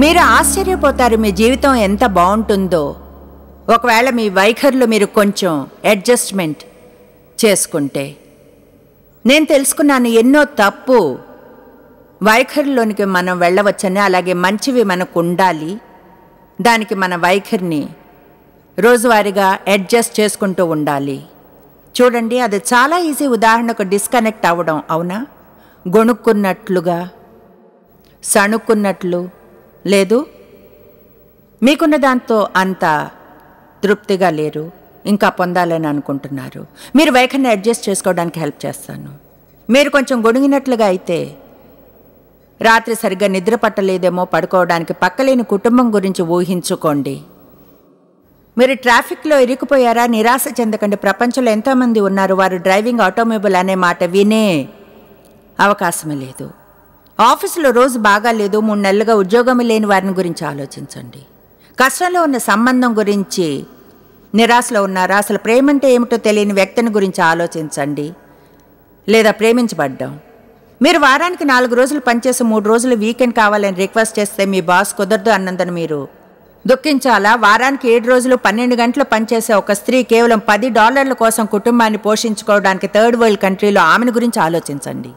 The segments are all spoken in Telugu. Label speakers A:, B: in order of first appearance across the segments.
A: మీరు ఆశ్చర్యపోతారు మీ జీవితం ఎంత బాగుంటుందో ఒకవేళ మీ వైఖరులు మీరు కొంచెం అడ్జస్ట్మెంట్ చేసుకుంటే నేను తెలుసుకున్నాను ఎన్నో తప్పు వైఖరిలోనికి మనం వెళ్ళవచ్చని అలాగే మంచివి మనకు ఉండాలి దానికి మన వైఖరిని రోజువారీగా అడ్జస్ట్ చేసుకుంటూ ఉండాలి చూడండి అది చాలా ఈజీ ఉదాహరణకు డిస్కనెక్ట్ అవ్వడం అవునా గొణుక్కున్నట్లుగా సణుక్కున్నట్లు లేదు మీకున్న దాంతో అంత తృప్తిగా లేరు ఇంకా పొందాలని అనుకుంటున్నారు మీరు వైఖరిని అడ్జస్ట్ చేసుకోవడానికి హెల్ప్ చేస్తాను మీరు కొంచెం గొడిగినట్లుగా అయితే రాత్రి సరిగ్గా నిద్ర పట్టలేదేమో పడుకోవడానికి పక్కలేని కుటుంబం గురించి ఊహించుకోండి మీరు ట్రాఫిక్లో ఇరికిపోయారా నిరాశ చెందకండి ప్రపంచంలో ఎంతోమంది ఉన్నారు వారు డ్రైవింగ్ ఆటోమొబైల్ అనే మాట వినే అవకాశం లేదు ఆఫీసులో రోజు బాగా లేదు మూడు నెలలుగా ఉద్యోగం లేని వారిని గురించి ఆలోచించండి కష్టంలో ఉన్న సంబంధం గురించి నిరాశలో ఉన్నారా అసలు ప్రేమ అంటే ఏమిటో తెలియని వ్యక్తిని గురించి ఆలోచించండి లేదా ప్రేమించబడ్డం మీరు వారానికి నాలుగు రోజులు పనిచేసి మూడు రోజులు వీకెండ్ కావాలని రిక్వెస్ట్ చేస్తే మీ బాస్ కుదరదు అన్నందున మీరు దుఃఖించాలా వారానికి ఏడు రోజులు పన్నెండు గంటలు పనిచేసే ఒక స్త్రీ కేవలం పది డాలర్ల కోసం కుటుంబాన్ని పోషించుకోవడానికి థర్డ్ వరల్డ్ కంట్రీలో ఆమెను గురించి ఆలోచించండి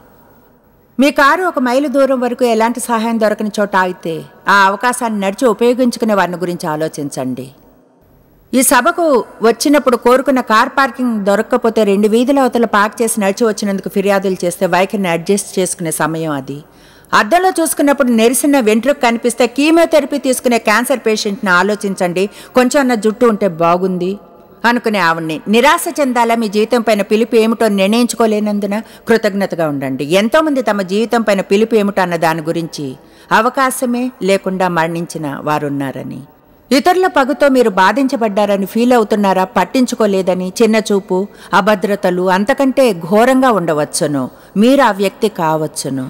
A: మీ కారు ఒక మైలు దూరం వరకు ఎలాంటి సహాయం దొరకని చోట ఆగితే ఆ అవకాశాన్ని నడిచి ఉపయోగించుకునే వారిని గురించి ఆలోచించండి ఈ సభకు వచ్చినప్పుడు కోరుకున్న కార్ పార్కింగ్ దొరక్కపోతే రెండు వీధుల అవతల పార్క్ చేసి నడిచి వచ్చినందుకు ఫిర్యాదులు చేస్తే వైఖరిని అడ్జస్ట్ చేసుకునే సమయం అది అద్దంలో చూసుకున్నప్పుడు నెరిసిన వెంట్రుకు కనిపిస్తే కీమోథెరపీ తీసుకునే క్యాన్సర్ పేషెంట్ని ఆలోచించండి కొంచెం అన్న జుట్టు ఉంటే బాగుంది అనుకునే ఆవిడ్ని నిరాశ చెందాలా మీ జీవితం పైన పిలుపు ఏమిటో నిర్ణయించుకోలేనందున కృతజ్ఞతగా ఉండండి ఎంతోమంది తమ జీవితం పైన పిలుపు ఏమిటో అన్న దాని గురించి అవకాశమే లేకుండా మరణించిన వారున్నారని ఇతరుల పగుతో మీరు బాధించబడ్డారని ఫీల్ అవుతున్నారా పట్టించుకోలేదని చిన్నచూపు అభద్రతలు అంతకంటే ఘోరంగా ఉండవచ్చును మీరు ఆ వ్యక్తి కావచ్చును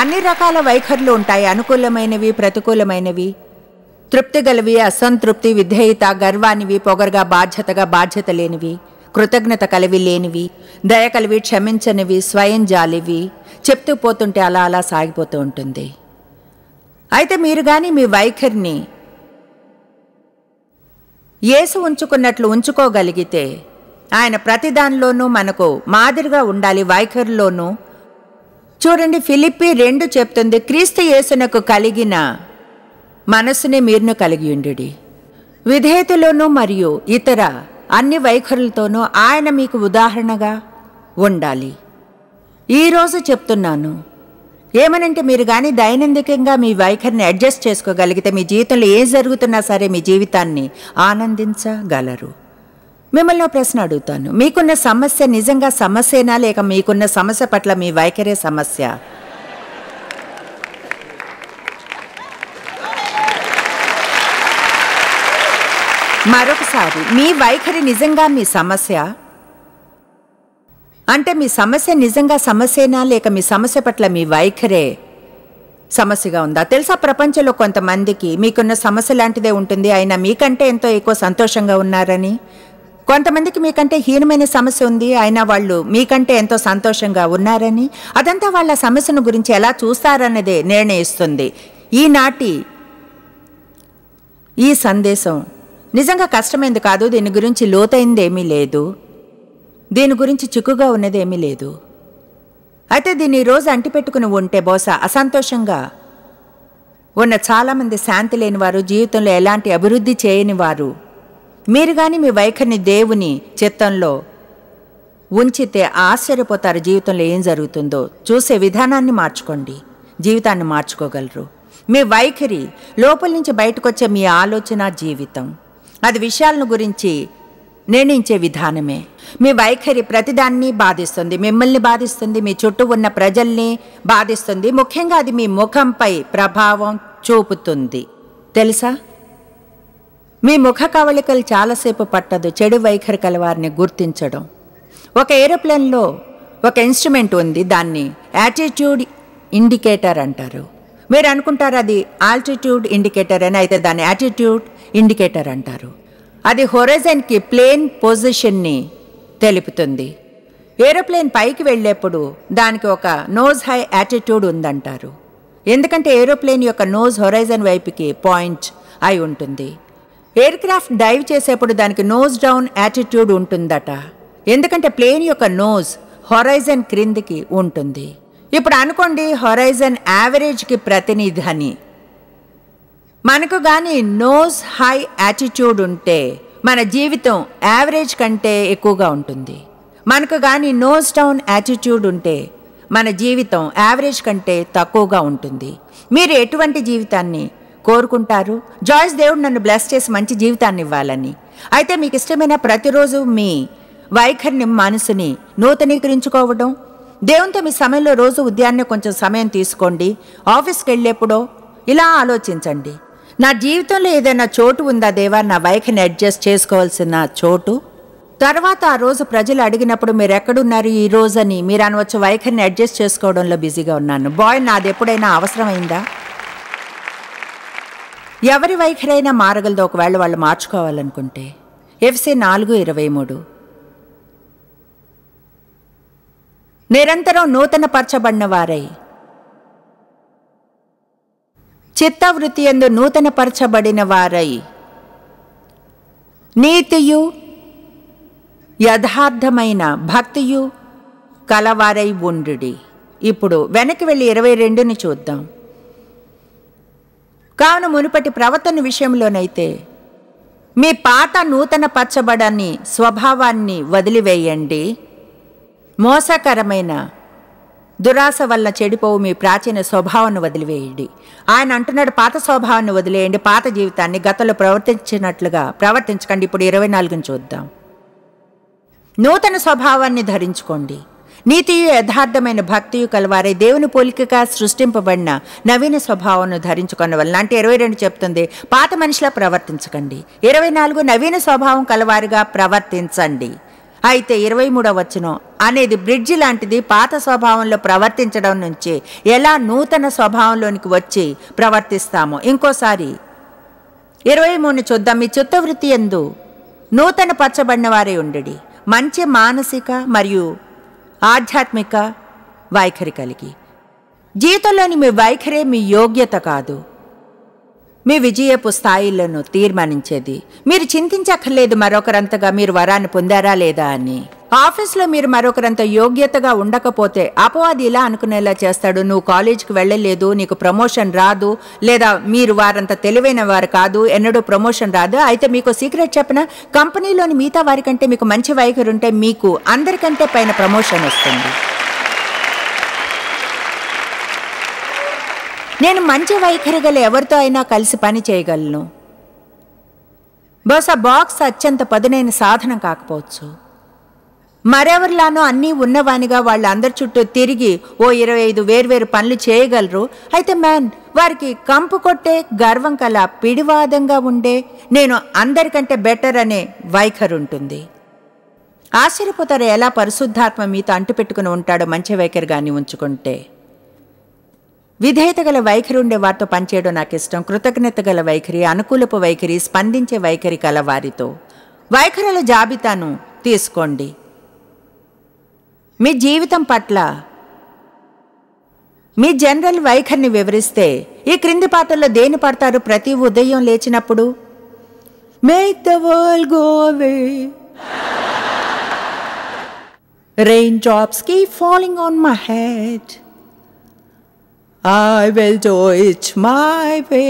A: అన్ని రకాల వైఖరులు ఉంటాయి అనుకూలమైనవి ప్రతికూలమైనవి తృప్తి గలవి అసంతృప్తి విధేయత గర్వానివి పొగరుగా బాధ్యతగా బాధ్యత లేనివి కృతజ్ఞత కలివి లేనివి దయ కలివి క్షమించనివి స్వయం జాలివి చెప్తూ పోతుంటే అలా అలా సాగిపోతూ ఉంటుంది అయితే మీరు కానీ మీ వైఖరిని ఏసు ఉంచుకున్నట్లు ఉంచుకోగలిగితే ఆయన ప్రతిదానిలోనూ మనకు మాదిరిగా ఉండాలి వైఖరిలోనూ చూడండి ఫిలిప్పి రెండు చెప్తుంది క్రీస్తు యేసునకు కలిగిన మనసుని మీరును కలిగి ఉండుడి విధేయతలోనూ మరియు ఇతర అన్ని వైఖరులతోనూ ఆయన మీకు ఉదాహరణగా ఉండాలి ఈరోజు చెప్తున్నాను ఏమనంటే మీరు కానీ దైనందికంగా మీ వైఖరిని అడ్జస్ట్ చేసుకోగలిగితే మీ జీవితంలో ఏం జరుగుతున్నా సరే మీ జీవితాన్ని ఆనందించగలరు మిమ్మల్ని ప్రశ్న అడుగుతాను మీకున్న సమస్య నిజంగా సమస్యనా లేక మీకున్న సమస్య పట్ల మీ వైఖరే సమస్య మరొకసారి మీ వైఖరి నిజంగా మీ సమస్య అంటే మీ సమస్య నిజంగా సమస్యనా లేక మీ సమస్య పట్ల మీ వైఖరే సమస్యగా ఉందా తెలుసా ప్రపంచంలో కొంతమందికి మీకున్న సమస్య లాంటిదే ఉంటుంది అయినా మీకంటే ఎంతో ఎక్కువ సంతోషంగా ఉన్నారని కొంతమందికి మీకంటే హీనమైన సమస్య ఉంది అయినా వాళ్ళు మీకంటే ఎంతో సంతోషంగా ఉన్నారని అదంతా వాళ్ళ సమస్యను గురించి ఎలా చూస్తారన్నదే నిర్ణయిస్తుంది ఈనాటి ఈ సందేశం నిజంగా కష్టమైంది కాదు దీని గురించి లోతైందేమీ లేదు దీని గురించి చిక్కుగా ఉన్నదేమీ లేదు అయితే దీన్ని రోజు అంటిపెట్టుకుని ఉంటే బహుశా అసంతోషంగా ఉన్న చాలామంది శాంతి లేనివారు జీవితంలో ఎలాంటి అభివృద్ధి చేయని వారు మీరు కానీ మీ వైఖరిని దేవుని చిత్తంలో ఉంచితే ఆశ్చర్యపోతారు జీవితంలో ఏం జరుగుతుందో చూసే విధానాన్ని మార్చుకోండి జీవితాన్ని మార్చుకోగలరు మీ వైఖరి లోపల నుంచి బయటకు వచ్చే మీ ఆలోచన జీవితం అది విషయాలను గురించి నిర్ణయించే విధానమే మీ వైఖరి ప్రతిదాన్ని బాధిస్తుంది మిమ్మల్ని బాధిస్తుంది మీ చుట్టూ ఉన్న ప్రజల్ని బాధిస్తుంది ముఖ్యంగా అది మీ ముఖంపై ప్రభావం చూపుతుంది తెలుసా మీ ముఖ కవళికలు చాలాసేపు పట్టదు చెడు వైఖరి కలవారిని గుర్తించడం ఒక ఏరోప్లేన్లో ఒక ఇన్స్ట్రుమెంట్ ఉంది దాన్ని యాటిట్యూడ్ ఇండికేటర్ అంటారు మీరు అనుకుంటారు అది ఆల్టిట్యూడ్ ఇండికేటర్ అని అయితే దాన్ని యాటిట్యూడ్ ఇండికేటర్ అంటారు అది హొరైజన్కి ప్లేన్ పొజిషన్ని తెలుపుతుంది ఏరోప్లేన్ పైకి వెళ్ళేప్పుడు దానికి ఒక నోజ్ హై యాటిట్యూడ్ ఉందంటారు ఎందుకంటే ఏరోప్లేన్ యొక్క నోజ్ హొరైజన్ వైపుకి పాయింట్ అయి ఉంటుంది ఎయిర్ క్రాఫ్ట్ డైవ్ చేసేప్పుడు దానికి నోజ్ డౌన్ యాటిట్యూడ్ ఉంటుందట ఎందుకంటే ప్లేన్ యొక్క నోజ్ హొరైజన్ క్రిందికి ఉంటుంది ఇప్పుడు అనుకోండి హొరైజన్ యావరేజ్కి ప్రతినిధి అని మనకు కానీ నోజ్ హై యాటిట్యూడ్ ఉంటే మన జీవితం యావరేజ్ కంటే ఎక్కువగా ఉంటుంది మనకు కానీ నోజ్ డౌన్ యాటిట్యూడ్ ఉంటే మన జీవితం యావరేజ్ కంటే తక్కువగా ఉంటుంది మీరు ఎటువంటి జీవితాన్ని కోరుకుంటారు జాయిస్ దేవుడు నన్ను బ్లెస్ చేసి మంచి జీవితాన్ని ఇవ్వాలని అయితే మీకు ఇష్టమైన ప్రతిరోజు మీ వైఖరిని మనసుని నూతనీకరించుకోవడం దేవునితో మీ సమయంలో రోజు ఉదయాన్నే కొంచెం సమయం తీసుకోండి ఆఫీస్కి వెళ్ళేప్పుడో ఇలా ఆలోచించండి నా జీవితంలో ఏదైనా చోటు ఉందా దేవా నా వైఖరిని అడ్జస్ట్ చేసుకోవాల్సిన చోటు తర్వాత ఆ రోజు ప్రజలు అడిగినప్పుడు మీరు ఎక్కడున్నారు ఈ అని మీరు అనవచ్చు వైఖరిని అడ్జస్ట్ చేసుకోవడంలో బిజీగా ఉన్నాను బాయ్ నాది ఎప్పుడైనా అవసరమైందా ఎవరి వైఖరైనా మారగలదో ఒకవేళ వాళ్ళు మార్చుకోవాలనుకుంటే ఎఫ్సే నాలుగు ఇరవై మూడు నిరంతరం నూతన పరచబడిన వారై చిత్తవృత్తి ఎందు నూతన పరచబడిన వారై నీతియు యథార్థమైన భక్తియు కలవారై ఉండు ఇప్పుడు వెనక్కి వెళ్ళి ఇరవై రెండుని చూద్దాం కావున మునుపటి ప్రవర్తన విషయంలోనైతే మీ పాత నూతన పచ్చబడని స్వభావాన్ని వదిలివేయండి మోసకరమైన దురాశ వల్ల చెడిపోవు మీ ప్రాచీన స్వభావాన్ని వదిలివేయండి ఆయన అంటున్నాడు పాత స్వభావాన్ని వదిలేయండి పాత జీవితాన్ని గతంలో ప్రవర్తించినట్లుగా ప్రవర్తించకండి ఇప్పుడు ఇరవై నాలుగుని చూద్దాం నూతన స్వభావాన్ని ధరించుకోండి నీతియు యథార్థమైన భక్తియు కలవారే దేవుని పోలికగా సృష్టింపబడిన నవీన స్వభావాన్ని ధరించుకున్న వలన అంటే ఇరవై రెండు చెప్తుంది పాత మనిషిలా ప్రవర్తించకండి ఇరవై నాలుగు నవీన స్వభావం కలవారిగా ప్రవర్తించండి అయితే ఇరవై మూడవ వచనం అనేది బ్రిడ్జి లాంటిది పాత స్వభావంలో ప్రవర్తించడం నుంచి ఎలా నూతన స్వభావంలోనికి వచ్చి ప్రవర్తిస్తామో ఇంకోసారి ఇరవై మూడు చూద్దాం మీ చిత్తవృత్తి ఎందు నూతన పచ్చబడిన వారే ఉండడి మంచి మానసిక మరియు ఆధ్యాత్మిక వైఖరి కలిగి జీవితంలోని మీ వైఖరే మీ యోగ్యత కాదు మీ విజయపు స్థాయిలను తీర్మానించేది మీరు చింతించక్కర్లేదు మరొకరంతగా మీరు వరాన్ని పొందారా లేదా అని ఆఫీస్లో మీరు మరొకరంత యోగ్యతగా ఉండకపోతే అపవాది ఇలా అనుకునేలా చేస్తాడు నువ్వు కాలేజీకి వెళ్ళలేదు నీకు ప్రమోషన్ రాదు లేదా మీరు వారంత తెలివైన వారు కాదు ఎన్నడూ ప్రమోషన్ రాదు అయితే మీకు సీక్రెట్ చెప్పిన కంపెనీలోని మిగతా వారికంటే మీకు మంచి వైఖరి ఉంటే మీకు అందరికంటే పైన ప్రమోషన్ వస్తుంది నేను మంచి వైఖరి గల ఎవరితో అయినా కలిసి పని చేయగలను బహుశా బాక్స్ అత్యంత పదునైన సాధనం కాకపోవచ్చు మరెవరిలానో అన్నీ ఉన్నవానిగా వాళ్ళందరి చుట్టూ తిరిగి ఓ ఇరవై ఐదు వేర్వేరు పనులు చేయగలరు అయితే మ్యాన్ వారికి కంపు కొట్టే గర్వం కల పిడివాదంగా ఉండే నేను అందరికంటే బెటర్ అనే ఉంటుంది ఆశ్చర్యపోతారు ఎలా పరిశుద్ధాత్మ మీతో అంటుపెట్టుకుని ఉంటాడో మంచి వైఖరి కానీ ఉంచుకుంటే విధేయత గల వైఖరి ఉండే వారితో పనిచేయడం నాకు ఇష్టం కృతజ్ఞత గల వైఖరి అనుకూలపు వైఖరి స్పందించే వైఖరి కల వారితో వైఖరుల జాబితాను తీసుకోండి మీ జీవితం పట్ల మీ జనరల్ వైఖరిని వివరిస్తే ఈ క్రింది పాటల్లో దేని పడతారు ప్రతి ఉదయం లేచినప్పుడు make the world go away rain drops keep falling on my head I will do it my way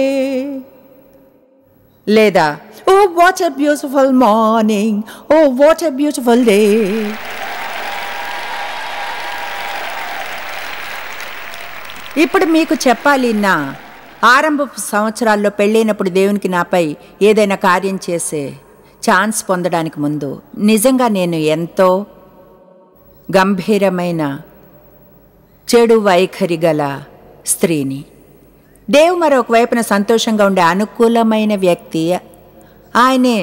A: లేదా oh what a beautiful morning oh what a beautiful day ఇప్పుడు మీకు చెప్పాలి నా ఆరంభ సంవత్సరాల్లో పెళ్ళైనప్పుడు దేవునికి నాపై ఏదైనా కార్యం చేసే ఛాన్స్ పొందడానికి ముందు నిజంగా నేను ఎంతో గంభీరమైన చెడు వైఖరి గల స్త్రీని దేవు మరొక వైపున సంతోషంగా ఉండే అనుకూలమైన వ్యక్తి ఆయనే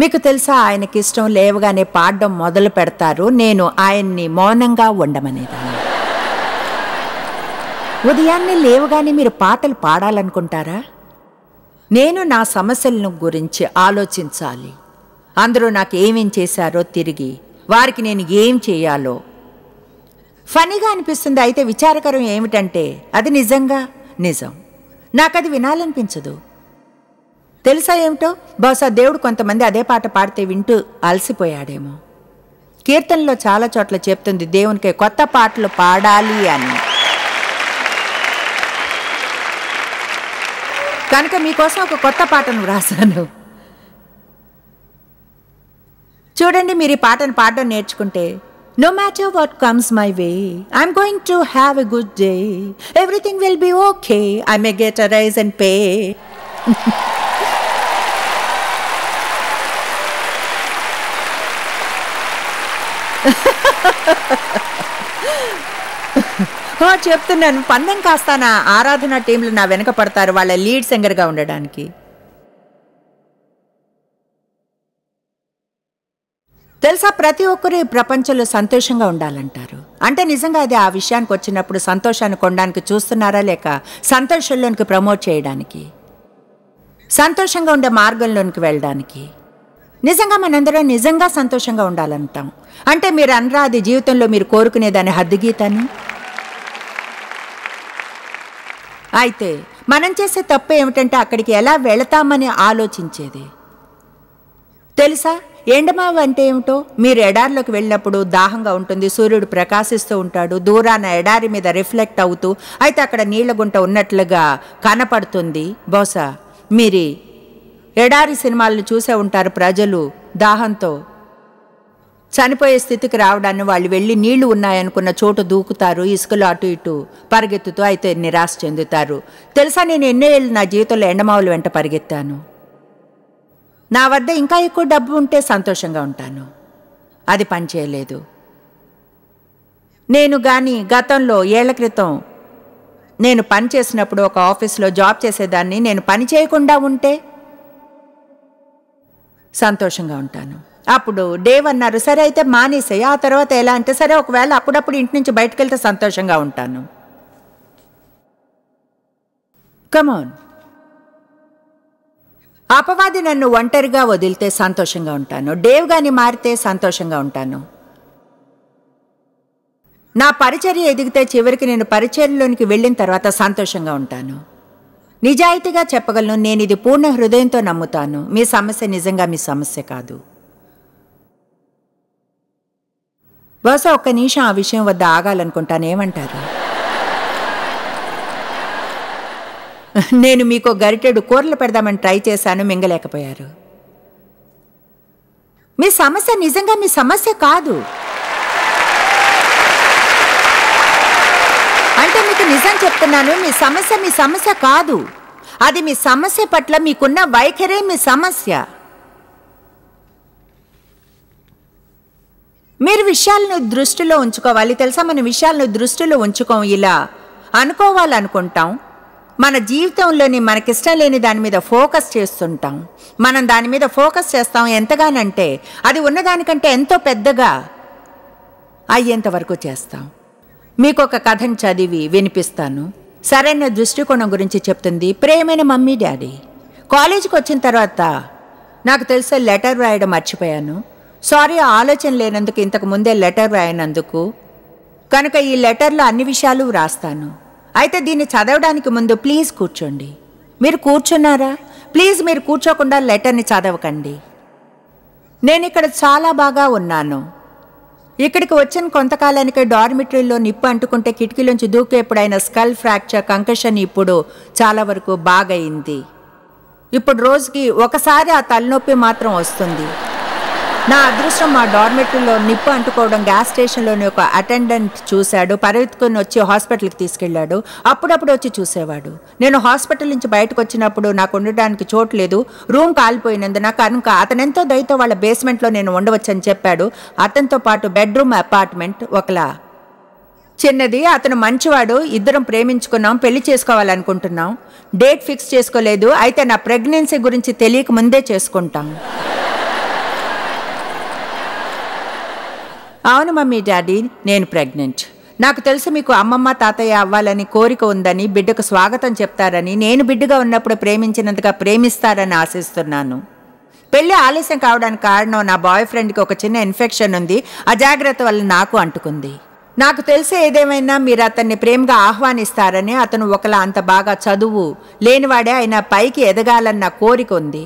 A: మీకు తెలుసా ఆయనకి ఇష్టం లేవగానే పాడడం మొదలు పెడతారు నేను ఆయన్ని మౌనంగా ఉండమనేదాన్ని ఉదయాన్నే లేవగానే మీరు పాటలు పాడాలనుకుంటారా నేను నా సమస్యలను గురించి ఆలోచించాలి అందరూ నాకు ఏమేం చేశారో తిరిగి వారికి నేను ఏం చేయాలో ఫనీగా అనిపిస్తుంది అయితే విచారకరం ఏమిటంటే అది నిజంగా నిజం నాకు అది వినాలనిపించదు తెలుసా ఏమిటో బహుశా దేవుడు కొంతమంది అదే పాట పాడితే వింటూ అలసిపోయాడేమో కీర్తనలో చాలా చోట్ల చెప్తుంది దేవునికి కొత్త పాటలు పాడాలి అని కనుక మీకోసం ఒక కొత్త పాటను రాశాను చూడండి మీరు ఈ పాటను పాడడం నేర్చుకుంటే no matter what comes my way I'm going to have a good day everything will be okay I may get a and pay ha చెప్తున్నాను పందెం కాస్తానా ఆరాధన టీంలు నా వెనక పడతారు వాళ్ళ లీడ్ సింగర్గా ఉండడానికి తెలుసా ప్రతి ఒక్కరు ఈ ప్రపంచంలో సంతోషంగా ఉండాలంటారు అంటే నిజంగా అది ఆ విషయానికి వచ్చినప్పుడు సంతోషాన్ని కొనడానికి చూస్తున్నారా లేక సంతోషంలోనికి ప్రమోట్ చేయడానికి సంతోషంగా ఉండే మార్గంలోనికి వెళ్ళడానికి నిజంగా మనందరం నిజంగా సంతోషంగా ఉండాలంటాం అంటే మీరు అనరా జీవితంలో మీరు కోరుకునేదాని హద్దుగీతాన్ని అయితే మనం చేసే తప్పు ఏమిటంటే అక్కడికి ఎలా వెళతామని ఆలోచించేది తెలుసా ఎండమావ అంటే ఏమిటో మీరు ఎడారిలోకి వెళ్ళినప్పుడు దాహంగా ఉంటుంది సూర్యుడు ప్రకాశిస్తూ ఉంటాడు దూరాన ఎడారి మీద రిఫ్లెక్ట్ అవుతూ అయితే అక్కడ నీళ్ల గుంట ఉన్నట్లుగా కనపడుతుంది బహుశా మీరు ఎడారి సినిమాలను చూసే ఉంటారు ప్రజలు దాహంతో చనిపోయే స్థితికి రావడాన్ని వాళ్ళు వెళ్ళి నీళ్లు ఉన్నాయనుకున్న చోటు దూకుతారు ఇసుకలు అటు ఇటు పరిగెత్తుతూ అయితే నిరాశ చెందుతారు తెలుసా నేను ఎన్నో ఏళ్ళు నా జీవితంలో ఎండమావుల వెంట పరిగెత్తాను నా వద్ద ఇంకా ఎక్కువ డబ్బు ఉంటే సంతోషంగా ఉంటాను అది పనిచేయలేదు నేను కానీ గతంలో ఏళ్ల క్రితం నేను పని చేసినప్పుడు ఒక ఆఫీస్లో జాబ్ చేసేదాన్ని నేను పని చేయకుండా ఉంటే సంతోషంగా ఉంటాను అప్పుడు డేవ్ అన్నారు సరే అయితే మానేసాయి ఆ తర్వాత ఎలా అంటే సరే ఒకవేళ అప్పుడప్పుడు ఇంటి నుంచి బయటకు వెళ్తే సంతోషంగా ఉంటాను కమోన్ అపవాది నన్ను ఒంటరిగా వదిలితే సంతోషంగా ఉంటాను డేవ్ గాని మారితే సంతోషంగా ఉంటాను నా పరిచర్య ఎదిగితే చివరికి నేను పరిచర్యలోనికి వెళ్ళిన తర్వాత సంతోషంగా ఉంటాను నిజాయితీగా చెప్పగలను నేను ఇది పూర్ణ హృదయంతో నమ్ముతాను మీ సమస్య నిజంగా మీ సమస్య కాదు బహుశా ఒక్క నిమిషం ఆ విషయం వద్ద ఆగాలనుకుంటానేమంటారు నేను మీకు గరిటెడు కూరలు పెడదామని ట్రై చేశాను మింగలేకపోయారు మీ సమస్య నిజంగా మీ సమస్య కాదు అంటే మీకు నిజం చెప్తున్నాను మీ సమస్య మీ సమస్య కాదు అది మీ సమస్య పట్ల మీకున్న వైఖరే మీ సమస్య మీరు విషయాలను దృష్టిలో ఉంచుకోవాలి తెలుసా మన విషయాలను దృష్టిలో ఉంచుకోం ఇలా అనుకోవాలనుకుంటాం మన జీవితంలోని మనకిష్టం లేని దాని మీద ఫోకస్ చేస్తుంటాం మనం దాని మీద ఫోకస్ చేస్తాం ఎంతగానంటే అది ఉన్నదానికంటే ఎంతో పెద్దగా అయ్యేంత వరకు చేస్తాం మీకు ఒక కథను చదివి వినిపిస్తాను సరైన దృష్టికోణం గురించి చెప్తుంది ప్రేమైన మమ్మీ డాడీ కాలేజీకి వచ్చిన తర్వాత నాకు తెలిసే లెటర్ రాయడం మర్చిపోయాను సారీ ఆలోచన లేనందుకు ఇంతకు ముందే లెటర్ రాయనందుకు కనుక ఈ లెటర్లో అన్ని విషయాలు వ్రాస్తాను అయితే దీన్ని చదవడానికి ముందు ప్లీజ్ కూర్చోండి మీరు కూర్చున్నారా ప్లీజ్ మీరు కూర్చోకుండా లెటర్ని చదవకండి నేను ఇక్కడ చాలా బాగా ఉన్నాను ఇక్కడికి వచ్చిన కొంతకాలానికి డార్మిటరీలో నిప్పు అంటుకుంటే కిటికీలోంచి దూకేపుడైన స్కల్ ఫ్రాక్చర్ కంకషన్ ఇప్పుడు చాలా వరకు బాగయింది ఇప్పుడు రోజుకి ఒకసారి ఆ తలనొప్పి మాత్రం వస్తుంది నా అదృష్టం మా డార్మెటరీలో నిప్పు అంటుకోవడం గ్యాస్ స్టేషన్లోని ఒక అటెండెంట్ చూశాడు పరిగెత్తుకుని వచ్చి హాస్పిటల్కి తీసుకెళ్లాడు అప్పుడప్పుడు వచ్చి చూసేవాడు నేను హాస్పిటల్ నుంచి బయటకు వచ్చినప్పుడు నాకు ఉండడానికి చోటు లేదు రూమ్ కాలిపోయినందున కనుక అతనెంతో దయతో వాళ్ళ బేస్మెంట్లో నేను ఉండవచ్చని చెప్పాడు అతనితో పాటు బెడ్రూమ్ అపార్ట్మెంట్ ఒకలా చిన్నది అతను మంచివాడు ఇద్దరం ప్రేమించుకున్నాం పెళ్లి చేసుకోవాలనుకుంటున్నాం డేట్ ఫిక్స్ చేసుకోలేదు అయితే నా ప్రెగ్నెన్సీ గురించి తెలియక ముందే చేసుకుంటాం అవును మమ్మీ డాడీ నేను ప్రెగ్నెంట్ నాకు తెలుసు మీకు అమ్మమ్మ తాతయ్య అవ్వాలని కోరిక ఉందని బిడ్డకు స్వాగతం చెప్తారని నేను బిడ్డగా ఉన్నప్పుడు ప్రేమించినంతగా ప్రేమిస్తారని ఆశిస్తున్నాను పెళ్ళి ఆలస్యం కావడానికి కారణం నా బాయ్ ఫ్రెండ్కి ఒక చిన్న ఇన్ఫెక్షన్ ఉంది అజాగ్రత్త వల్ల నాకు అంటుకుంది నాకు తెలిసి ఏదేమైనా మీరు అతన్ని ప్రేమగా ఆహ్వానిస్తారని అతను ఒకలా అంత బాగా చదువు లేనివాడే అయినా పైకి ఎదగాలన్న కోరిక ఉంది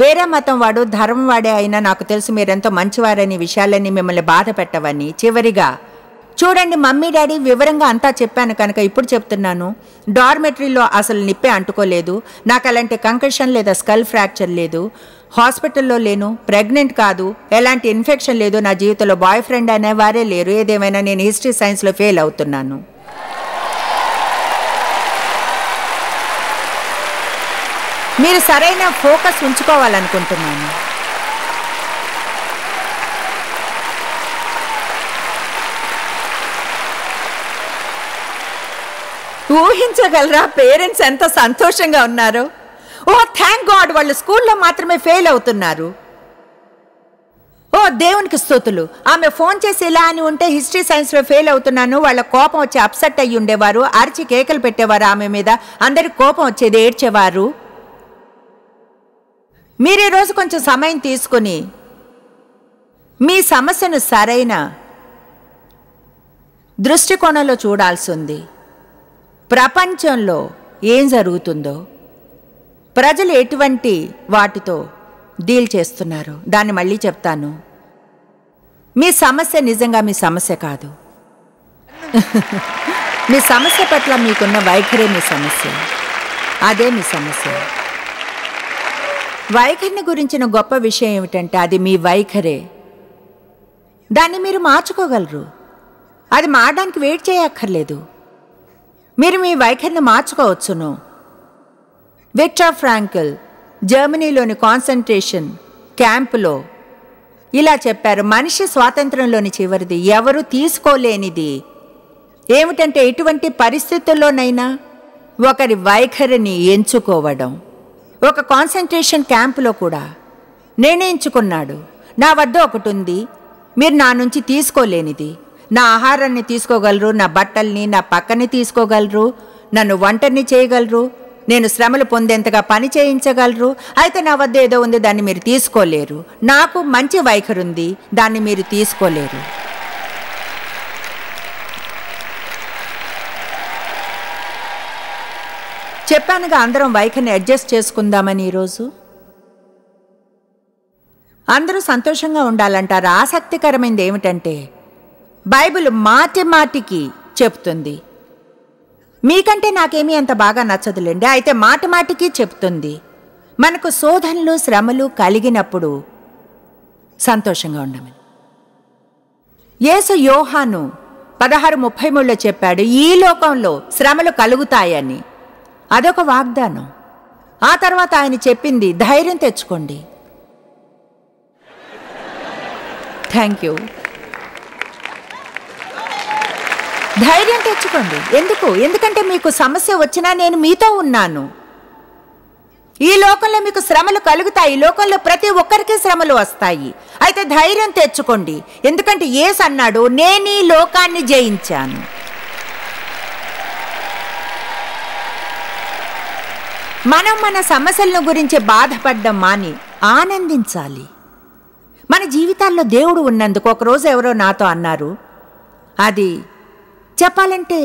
A: వేరే మతం వాడు ధర్మం వాడే అయినా నాకు తెలుసు మీరెంతో మంచివారని విషయాలన్నీ మిమ్మల్ని బాధ పెట్టవని చివరిగా చూడండి మమ్మీ డాడీ వివరంగా అంతా చెప్పాను కనుక ఇప్పుడు చెప్తున్నాను డార్మెటరీలో అసలు నిప్పే అంటుకోలేదు నాకు అలాంటి కంకషన్ లేదా స్కల్ ఫ్రాక్చర్ లేదు హాస్పిటల్లో లేను ప్రెగ్నెంట్ కాదు ఎలాంటి ఇన్ఫెక్షన్ లేదు నా జీవితంలో బాయ్ ఫ్రెండ్ అనేవారే లేరు ఏదేమైనా నేను హిస్టరీ సైన్స్లో ఫెయిల్ అవుతున్నాను మీరు సరైన ఫోకస్ ఉంచుకోవాలనుకుంటున్నాను ఊహించగలరా పేరెంట్స్ ఎంత సంతోషంగా ఉన్నారు ఓ థ్యాంక్ గాడ్ వాళ్ళు స్కూల్లో మాత్రమే ఫెయిల్ అవుతున్నారు ఓ దేవునికి స్థుతులు ఆమె ఫోన్ చేసి ఇలా అని ఉంటే హిస్టరీ సైన్స్లో ఫెయిల్ అవుతున్నాను వాళ్ళ కోపం వచ్చి అప్సెట్ అయ్యి ఉండేవారు అరిచి కేకలు పెట్టేవారు ఆమె మీద అందరికి కోపం వచ్చేది ఏడ్చేవారు మీరు ఈరోజు కొంచెం సమయం తీసుకొని మీ సమస్యను సరైన దృష్టికోణంలో చూడాల్సి ఉంది ప్రపంచంలో ఏం జరుగుతుందో ప్రజలు ఎటువంటి వాటితో డీల్ చేస్తున్నారు దాన్ని మళ్ళీ చెప్తాను మీ సమస్య నిజంగా మీ సమస్య కాదు మీ సమస్య పట్ల మీకున్న వైఖరే మీ సమస్య అదే మీ సమస్య వైఖరిని గురించిన గొప్ప విషయం ఏమిటంటే అది మీ వైఖరే దాన్ని మీరు మార్చుకోగలరు అది మారడానికి వెయిట్ చేయక్కర్లేదు మీరు మీ వైఖరిని మార్చుకోవచ్చును విక్టర్ ఫ్రాంకిల్ జర్మనీలోని కాన్సన్ట్రేషన్ క్యాంపులో ఇలా చెప్పారు మనిషి స్వాతంత్రంలోని చివరిది ఎవరు తీసుకోలేనిది ఏమిటంటే ఎటువంటి పరిస్థితుల్లోనైనా ఒకరి వైఖరిని ఎంచుకోవడం ఒక కాన్సన్ట్రేషన్ క్యాంపులో కూడా నిర్ణయించుకున్నాడు నా వద్ద ఒకటి ఉంది మీరు నా నుంచి తీసుకోలేనిది నా ఆహారాన్ని తీసుకోగలరు నా బట్టల్ని నా పక్కని తీసుకోగలరు నన్ను వంటని చేయగలరు నేను శ్రమలు పొందేంతగా పని చేయించగలరు అయితే నా వద్ద ఏదో ఉంది దాన్ని మీరు తీసుకోలేరు నాకు మంచి ఉంది దాన్ని మీరు తీసుకోలేరు చెప్పానుగా అందరం వైఖరిని అడ్జస్ట్ చేసుకుందామని ఈరోజు అందరూ సంతోషంగా ఉండాలంటారు ఆసక్తికరమైనది ఏమిటంటే బైబిల్ మాటి మాటికి చెప్తుంది మీకంటే నాకేమీ అంత బాగా నచ్చదులేండి అయితే మాటి మాటికి చెప్తుంది మనకు శోధనలు శ్రమలు కలిగినప్పుడు సంతోషంగా ఉండమని యేసు యోహాను పదహారు ముప్పై మూడులో చెప్పాడు ఈ లోకంలో శ్రమలు కలుగుతాయని అదొక వాగ్దానం ఆ తర్వాత ఆయన చెప్పింది ధైర్యం తెచ్చుకోండి థ్యాంక్ యూ ధైర్యం తెచ్చుకోండి ఎందుకు ఎందుకంటే మీకు సమస్య వచ్చినా నేను మీతో ఉన్నాను ఈ లోకంలో మీకు శ్రమలు కలుగుతాయి లోకంలో ప్రతి ఒక్కరికి శ్రమలు వస్తాయి అయితే ధైర్యం తెచ్చుకోండి ఎందుకంటే ఏస్ అన్నాడు నేను ఈ లోకాన్ని జయించాను మనం మన సమస్యలను గురించి బాధపడ్డం మాని ఆనందించాలి మన జీవితాల్లో దేవుడు ఉన్నందుకు ఒకరోజు ఎవరో నాతో అన్నారు అది చెప్పాలంటే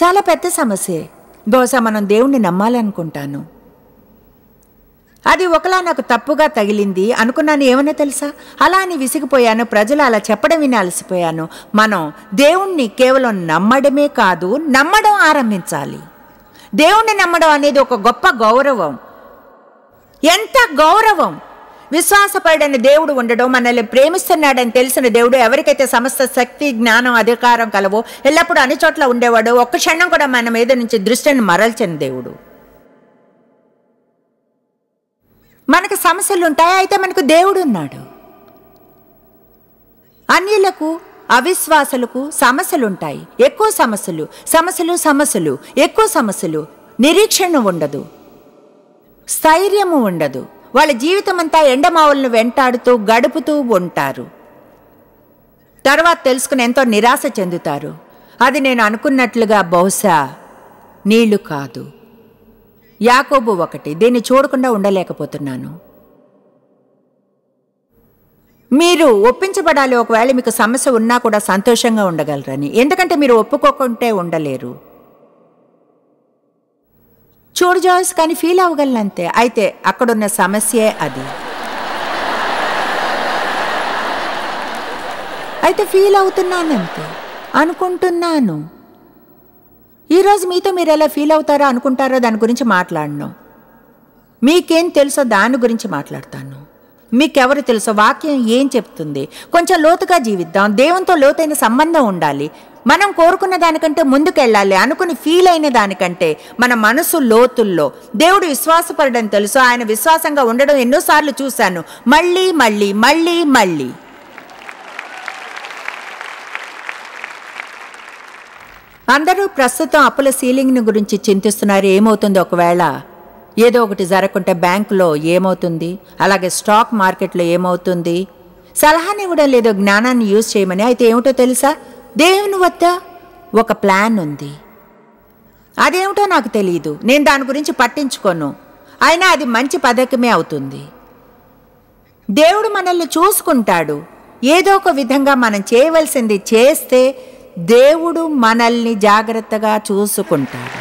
A: చాలా పెద్ద సమస్యే బహుశా మనం దేవుణ్ణి నమ్మాలనుకుంటాను అది ఒకలా నాకు తప్పుగా తగిలింది అనుకున్నాను ఏమైనా తెలుసా అలా అని విసిగిపోయాను ప్రజలు అలా చెప్పడం విని అలసిపోయాను మనం దేవుణ్ణి కేవలం నమ్మడమే కాదు నమ్మడం ఆరంభించాలి దేవుణ్ణి నమ్మడం అనేది ఒక గొప్ప గౌరవం ఎంత గౌరవం విశ్వాసపడని దేవుడు ఉండడం మనల్ని ప్రేమిస్తున్నాడని తెలిసిన దేవుడు ఎవరికైతే సమస్త శక్తి జ్ఞానం అధికారం కలవో ఎల్లప్పుడూ అన్ని చోట్ల ఉండేవాడు ఒక్క క్షణం కూడా మన మీద నుంచి దృష్టిని మరల్చని దేవుడు మనకు సమస్యలు ఉంటాయి అయితే మనకు దేవుడు ఉన్నాడు అన్యులకు అవిశ్వాసలకు సమస్యలుంటాయి ఎక్కువ సమస్యలు సమస్యలు సమస్యలు ఎక్కువ సమస్యలు నిరీక్షణ ఉండదు స్థైర్యము ఉండదు వాళ్ళ జీవితమంతా ఎండమావులను వెంటాడుతూ గడుపుతూ ఉంటారు తర్వాత తెలుసుకుని ఎంతో నిరాశ చెందుతారు అది నేను అనుకున్నట్లుగా బహుశా నీళ్లు కాదు యాకోబు ఒకటి దీన్ని చూడకుండా ఉండలేకపోతున్నాను మీరు ఒప్పించబడాలి ఒకవేళ మీకు సమస్య ఉన్నా కూడా సంతోషంగా ఉండగలరని ఎందుకంటే మీరు ఒప్పుకోకుంటే ఉండలేరు చూడు జాయిస్ కానీ ఫీల్ అవ్వగలనంతే అయితే అక్కడున్న సమస్యే అది అయితే ఫీల్ అవుతున్నానంతే అనుకుంటున్నాను ఈరోజు మీతో మీరు ఎలా ఫీల్ అవుతారో అనుకుంటారో దాని గురించి మాట్లాడను మీకేం తెలుసో దాని గురించి మాట్లాడతాను మీకెవరు తెలుసో వాక్యం ఏం చెప్తుంది కొంచెం లోతుగా జీవిద్దాం దేవునితో లోతైన సంబంధం ఉండాలి మనం కోరుకున్న దానికంటే ముందుకెళ్ళాలి అనుకుని ఫీల్ అయిన దానికంటే మన మనసు లోతుల్లో దేవుడు విశ్వాసపడడం తెలుసు ఆయన విశ్వాసంగా ఉండడం ఎన్నోసార్లు చూశాను మళ్ళీ మళ్ళీ మళ్ళీ మళ్ళీ అందరూ ప్రస్తుతం అప్పుల సీలింగ్ని గురించి చింతిస్తున్నారు ఏమవుతుంది ఒకవేళ ఏదో ఒకటి జరగకుంటే బ్యాంకులో ఏమవుతుంది అలాగే స్టాక్ మార్కెట్లో ఏమవుతుంది సలహాని ఇవ్వడం లేదో జ్ఞానాన్ని యూజ్ చేయమని అయితే ఏమిటో తెలుసా దేవుని వద్ద ఒక ప్లాన్ ఉంది అదేమిటో నాకు తెలియదు నేను దాని గురించి పట్టించుకోను అయినా అది మంచి పథకమే అవుతుంది దేవుడు మనల్ని చూసుకుంటాడు ఏదో ఒక విధంగా మనం చేయవలసింది చేస్తే దేవుడు మనల్ని జాగ్రత్తగా చూసుకుంటాడు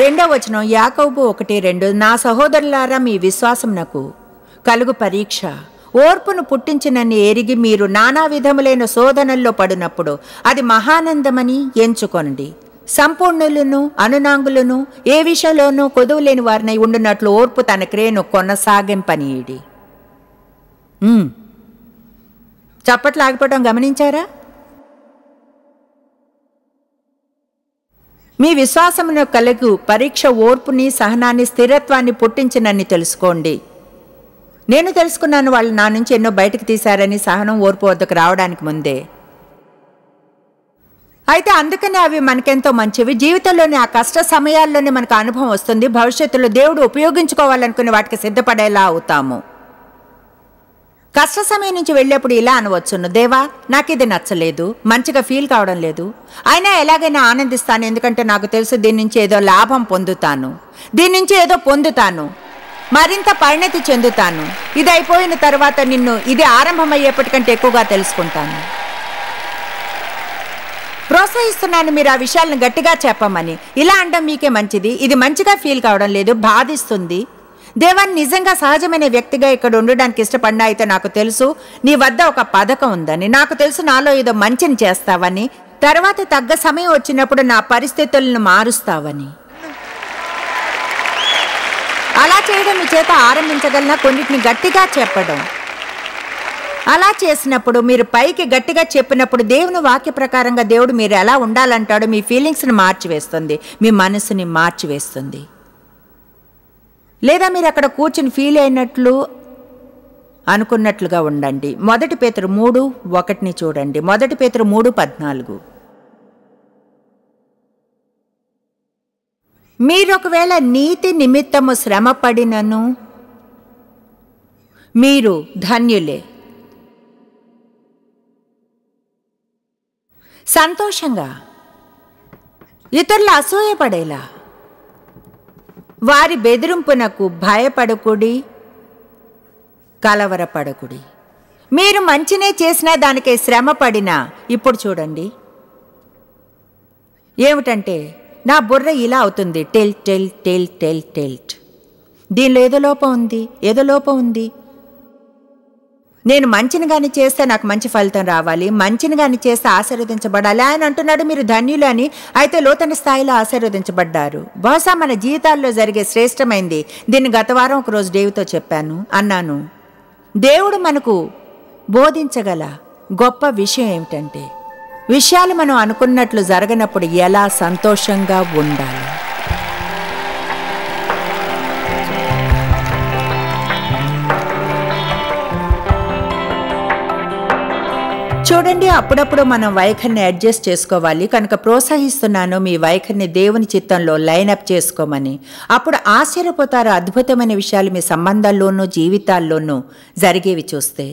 A: రెండవ వచనం యాకౌబు ఒకటి రెండు నా సహోదరులారా మీ విశ్వాసం నాకు కలుగు పరీక్ష ఓర్పును పుట్టించినన్ని ఎరిగి మీరు నానా విధములైన శోధనల్లో పడినప్పుడు అది మహానందమని ఎంచుకోనండి సంపూర్ణులను అనునాంగులను ఏ విషయంలోనూ కొదువు లేని వారినై ఉండినట్లు ఓర్పు తన క్రియను పని చప్పట్లు ఆగిపోవడం గమనించారా మీ విశ్వాసమును కలుగు పరీక్ష ఓర్పుని సహనాన్ని స్థిరత్వాన్ని పుట్టించినని తెలుసుకోండి నేను తెలుసుకున్నాను వాళ్ళు నా నుంచి ఎన్నో బయటకు తీశారని సహనం ఓర్పు వద్దకు రావడానికి ముందే అయితే అందుకనే అవి మనకెంతో మంచివి జీవితంలోని ఆ కష్ట సమయాల్లోనే మనకు అనుభవం వస్తుంది భవిష్యత్తులో దేవుడు ఉపయోగించుకోవాలనుకునే వాటికి సిద్ధపడేలా అవుతాము కష్ట సమయం నుంచి వెళ్ళేప్పుడు ఇలా అనవచ్చును దేవా నాకు ఇది నచ్చలేదు మంచిగా ఫీల్ కావడం లేదు అయినా ఎలాగైనా ఆనందిస్తాను ఎందుకంటే నాకు తెలుసు దీని నుంచి ఏదో లాభం పొందుతాను దీని నుంచి ఏదో పొందుతాను మరింత పరిణతి చెందుతాను ఇది అయిపోయిన తర్వాత నిన్ను ఇది ఆరంభమయ్యేప్పటికంటే ఎక్కువగా తెలుసుకుంటాను ప్రోత్సహిస్తున్నాను మీరు ఆ విషయాలను గట్టిగా చెప్పమని ఇలా అంటే మీకే మంచిది ఇది మంచిగా ఫీల్ కావడం లేదు బాధిస్తుంది దేవాన్ని నిజంగా సహజమైన వ్యక్తిగా ఇక్కడ ఉండడానికి ఇష్టపడినా అయితే నాకు తెలుసు నీ వద్ద ఒక పథకం ఉందని నాకు తెలుసు నాలో ఏదో మంచిని చేస్తావని తర్వాత తగ్గ సమయం వచ్చినప్పుడు నా పరిస్థితులను మారుస్తావని అలా చేయడం మీ చేత ఆరంభించగలన కొన్నిటిని గట్టిగా చెప్పడం అలా చేసినప్పుడు మీరు పైకి గట్టిగా చెప్పినప్పుడు దేవుని వాక్య ప్రకారంగా దేవుడు మీరు ఎలా ఉండాలంటాడో మీ ఫీలింగ్స్ని మార్చివేస్తుంది మీ మనసుని మార్చివేస్తుంది లేదా మీరు అక్కడ కూర్చుని ఫీల్ అయినట్లు అనుకున్నట్లుగా ఉండండి మొదటి పేతరు మూడు ఒకటిని చూడండి మొదటి పేతరు మూడు పద్నాలుగు మీరు ఒకవేళ నీతి నిమిత్తము శ్రమపడినను మీరు ధన్యులే సంతోషంగా ఇతరులు అసూయపడేలా వారి బెదిరింపునకు భయపడకుడి కలవరపడకుడి మీరు మంచినే చేసినా దానికే శ్రమ పడినా ఇప్పుడు చూడండి ఏమిటంటే నా బుర్ర ఇలా అవుతుంది టెల్ టెల్ టెల్ టెల్ టెల్ట్ దీనిలో ఏదో లోపం ఉంది ఏదో లోపం ఉంది నేను మంచిని కానీ చేస్తే నాకు మంచి ఫలితం రావాలి మంచిని కానీ చేస్తే ఆశీర్వదించబడాలి ఆయన అంటున్నాడు మీరు ధన్యులు అని అయితే లోతని స్థాయిలో ఆశీర్వదించబడ్డారు బహుశా మన జీవితాల్లో జరిగే శ్రేష్టమైంది దీన్ని గత వారం ఒకరోజు డేవితో చెప్పాను అన్నాను దేవుడు మనకు బోధించగల గొప్ప విషయం ఏమిటంటే విషయాలు మనం అనుకున్నట్లు జరగనప్పుడు ఎలా సంతోషంగా ఉండాలి చూడండి అప్పుడప్పుడు మనం వైఖరిని అడ్జస్ట్ చేసుకోవాలి కనుక ప్రోత్సహిస్తున్నాను మీ వైఖరిని దేవుని చిత్తంలో అప్ చేసుకోమని అప్పుడు ఆశ్చర్యపోతారు అద్భుతమైన విషయాలు మీ సంబంధాల్లోనూ జీవితాల్లోనూ జరిగేవి చూస్తే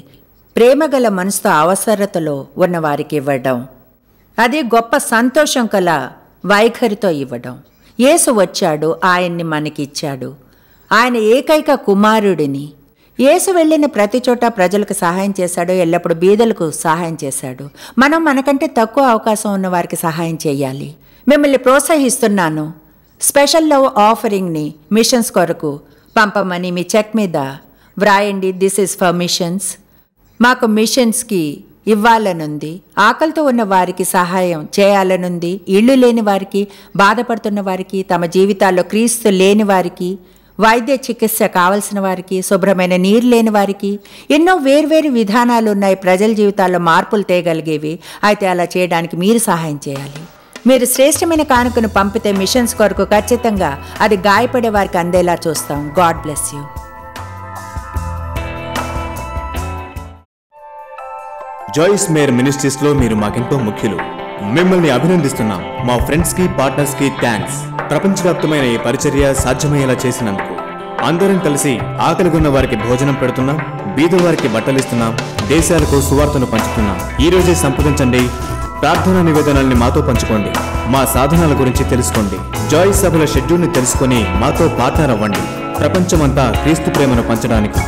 A: ప్రేమగల మనసుతో అవసరతలో ఉన్న వారికి ఇవ్వడం అదే గొప్ప సంతోషం కల వైఖరితో ఇవ్వడం యేసు వచ్చాడు ఆయన్ని మనకిచ్చాడు ఆయన ఏకైక కుమారుడిని యేసు వెళ్ళిన ప్రతి చోట ప్రజలకు సహాయం చేశాడు ఎల్లప్పుడూ బీదలకు సహాయం చేశాడు మనం మనకంటే తక్కువ అవకాశం ఉన్న వారికి సహాయం చేయాలి మిమ్మల్ని ప్రోత్సహిస్తున్నాను స్పెషల్ లవ్ ఆఫరింగ్ని మిషన్స్ కొరకు పంపమని మీ చెక్ మీద వ్రాయండి దిస్ ఇస్ ఫర్ మిషన్స్ మాకు మిషన్స్కి ఇవ్వాలనుంది ఆకలితో ఉన్న వారికి సహాయం చేయాలనుంది ఇళ్ళు లేని వారికి బాధపడుతున్న వారికి తమ జీవితాల్లో క్రీస్తు లేని వారికి వైద్య చికిత్స కావలసిన వారికి శుభ్రమైన నీరు లేని వారికి ఎన్నో వేర్వేరు విధానాలు ఉన్నాయి ప్రజల జీవితాల్లో మార్పులు తేగలిగేవి అయితే అలా చేయడానికి మీరు సహాయం చేయాలి మీరు శ్రేష్టమైన కానుకను పంపితే మిషన్స్ కొరకు ఖచ్చితంగా అది గాయపడే వారికి అందేలా చూస్తాం God bless you Joyce Meyer మినిస్ట్రీస్లో మీరు మాకెంతో ముఖ్యులు మిమ్మల్ని అభినందిస్తున్నాం మా ఫ్రెండ్స్కి పార్ట్నర్స్కి థ్యాంక్స్ ప్రపంచవ్యాప్తమైన ఈ పరిచర్య సాధ్యమయ్యేలా చేసినందుకు అందరం కలిసి ఆకలిగొన్న వారికి భోజనం పెడుతున్నాం బీదవారికి బట్టలు ఇస్తున్నాం దేశాలకు సువార్తను పంచుతున్నాం ఈ రోజే సంప్రదించండి ప్రార్థనా నివేదనల్ని మాతో పంచుకోండి మా సాధనాల గురించి తెలుసుకోండి జాయి సభల షెడ్యూల్ని తెలుసుకుని మాతో పార్ట్నర్ అవ్వండి ప్రపంచమంతా క్రీస్తు ప్రేమను పంచడానికి